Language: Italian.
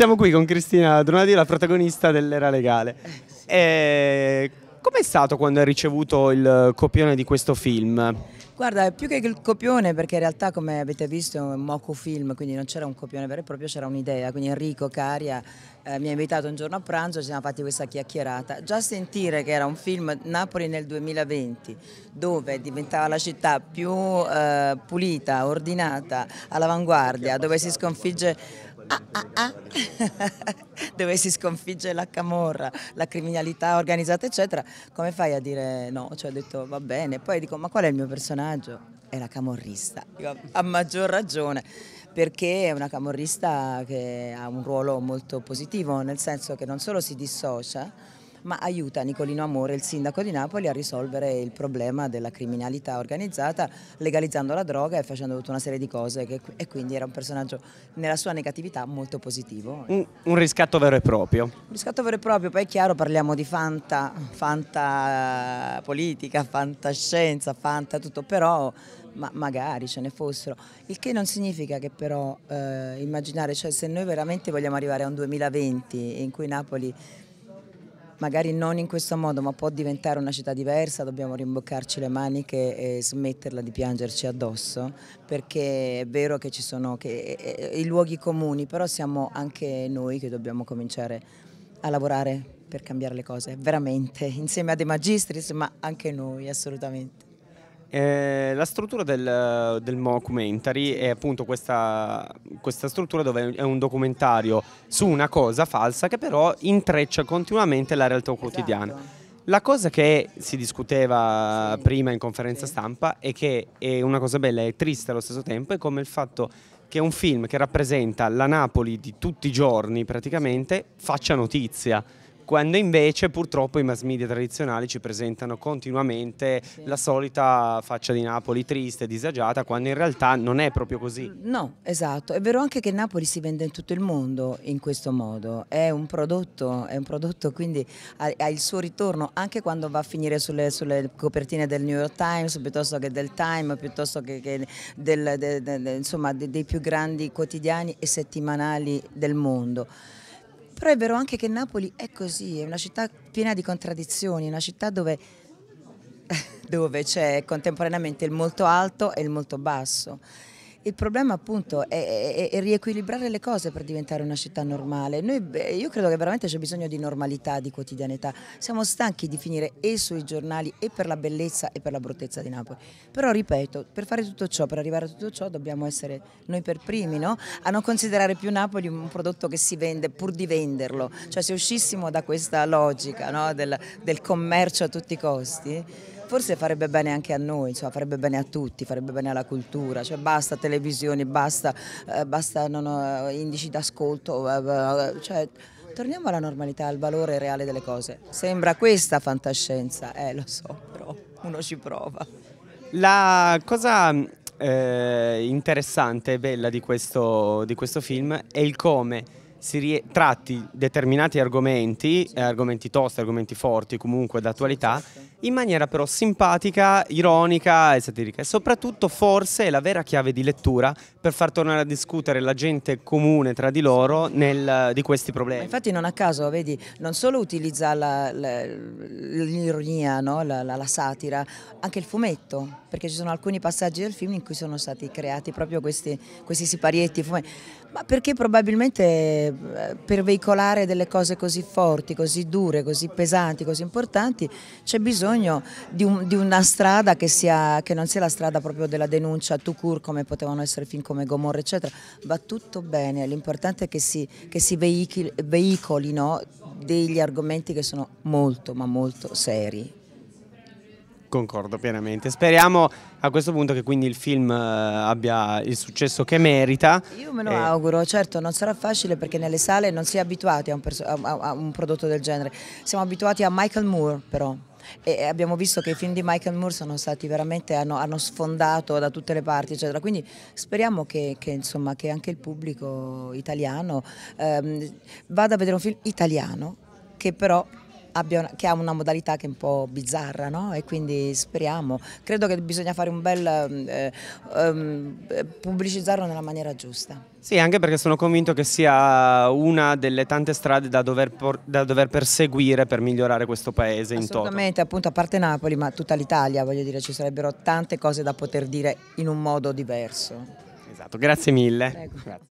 Siamo qui con Cristina Donati, la protagonista dell'Era Legale. Eh, sì. E... Eh, com'è stato quando hai ricevuto il copione di questo film? Guarda, più che il copione, perché in realtà come avete visto è un moco film, quindi non c'era un copione vero e proprio, c'era un'idea. Quindi Enrico Caria eh, mi ha invitato un giorno a pranzo e ci siamo fatti questa chiacchierata. Già sentire che era un film Napoli nel 2020, dove diventava la città più eh, pulita, ordinata, all'avanguardia, dove si sconfigge Ah, ah, ah. dove si sconfigge la camorra, la criminalità organizzata eccetera, come fai a dire no? Cioè ho detto va bene, poi dico ma qual è il mio personaggio? È la camorrista, dico, a maggior ragione, perché è una camorrista che ha un ruolo molto positivo, nel senso che non solo si dissocia, ma aiuta Nicolino Amore, il sindaco di Napoli, a risolvere il problema della criminalità organizzata legalizzando la droga e facendo tutta una serie di cose che, e quindi era un personaggio nella sua negatività molto positivo. Un, un, riscatto vero e proprio. Un riscatto vero e proprio, poi è chiaro parliamo di fanta, fanta eh, politica, fantascienza, fanta tutto, però ma magari ce ne fossero, il che non significa che però eh, immaginare, cioè se noi veramente vogliamo arrivare a un 2020 in cui Napoli magari non in questo modo, ma può diventare una città diversa, dobbiamo rimboccarci le maniche e smetterla di piangerci addosso, perché è vero che ci sono che, eh, eh i luoghi comuni, però siamo anche noi che dobbiamo cominciare a lavorare per cambiare le cose, veramente, insieme a De magistris, ma anche noi, assolutamente. Eh, la struttura del, del, mockumentary è appunto questa, questa, struttura dove è un documentario su una cosa falsa che però intreccia continuamente la realtà quotidiana. Esatto. La cosa che si discuteva sì. prima in conferenza sì. stampa e che è una cosa bella e triste allo stesso tempo è come il fatto che un film che rappresenta la Napoli di tutti i giorni praticamente faccia notizia quando invece purtroppo i mass media tradizionali ci presentano continuamente sì. la solita faccia di Napoli triste, disagiata, quando in realtà non è proprio così. No, esatto, è vero anche che Napoli si vende in tutto il mondo in questo modo, è un prodotto, è un prodotto quindi ha, ha il suo ritorno anche quando va a finire sulle, sulle, copertine del New York Times piuttosto che del Time, piuttosto che, che del, de, de, de, insomma, dei più grandi quotidiani e settimanali del mondo però è vero anche che Napoli è così, è una città piena di contraddizioni, una città dove, dove c'è contemporaneamente il molto alto e il molto basso. Il problema appunto è, è, è riequilibrare le cose per diventare una città normale. Noi, io credo che veramente c'è bisogno di normalità, di quotidianità. Siamo stanchi di finire e sui giornali e per la bellezza e per la bruttezza di Napoli. Però ripeto, per fare tutto ciò, per arrivare a tutto ciò dobbiamo essere noi per primi, no? a non considerare più Napoli un prodotto che si vende pur di venderlo. Cioè se uscissimo da questa logica no? del, del commercio a tutti i costi forse farebbe bene anche a noi, insomma, farebbe bene a tutti, farebbe bene alla cultura, cioè basta televisioni, basta, eh, basta ho, eh, indici d'ascolto, eh, eh, cioè, torniamo alla normalità, al valore reale delle cose. Sembra questa fantascienza, eh lo so, però uno ci prova. La cosa eh, interessante e bella di questo, di questo film è il come si tratti determinati argomenti, eh, argomenti tosti, argomenti forti, comunque d'attualità, in maniera però simpatica, ironica e satirica. E soprattutto forse è la vera chiave di lettura per far tornare a discutere la gente comune tra di loro nel, di questi problemi. Ma infatti non a caso, vedi, non solo utilizza l'ironia, no? la, la, la satira, anche il fumetto, perché ci sono alcuni passaggi del film in cui sono stati creati proprio questi, questi siparietti, fumetti, ma perché probabilmente eh, per veicolare delle cose così forti, così dure, così pesanti, così importanti, c'è bisogno di, un, di, una strada che, sia, che, non sia la strada proprio della denuncia tout court come potevano essere fin come Gomorra eccetera, va tutto bene, l'importante è che si, che si veicoli, veicolino degli argomenti che sono molto ma molto seri. Concordo pienamente. Speriamo a questo punto che quindi il film eh, abbia il successo che merita. Io me lo e... Eh, auguro, certo non sarà facile perché nelle sale non si è abituati a un, a, a un prodotto del genere. Siamo abituati a Michael Moore però, e abbiamo visto che i film di Michael Moore sono stati veramente, hanno, hanno sfondato da tutte le parti eccetera, quindi speriamo che, che, insomma, che anche il pubblico italiano ehm, vada a vedere un film italiano che però una, che ha una modalità che è un po' bizzarra no? e quindi speriamo, credo che bisogna fare un bel mm, eh, eh, pubblicizzarlo nella maniera giusta. Sì, anche perché sono convinto che sia una delle tante strade da dover, da dover perseguire per migliorare questo paese in toto. Assolutamente, appunto a parte Napoli, ma tutta l'Italia, voglio dire, ci sarebbero tante cose da poter dire in un modo diverso. Esatto, grazie mille. Prego. Grazie.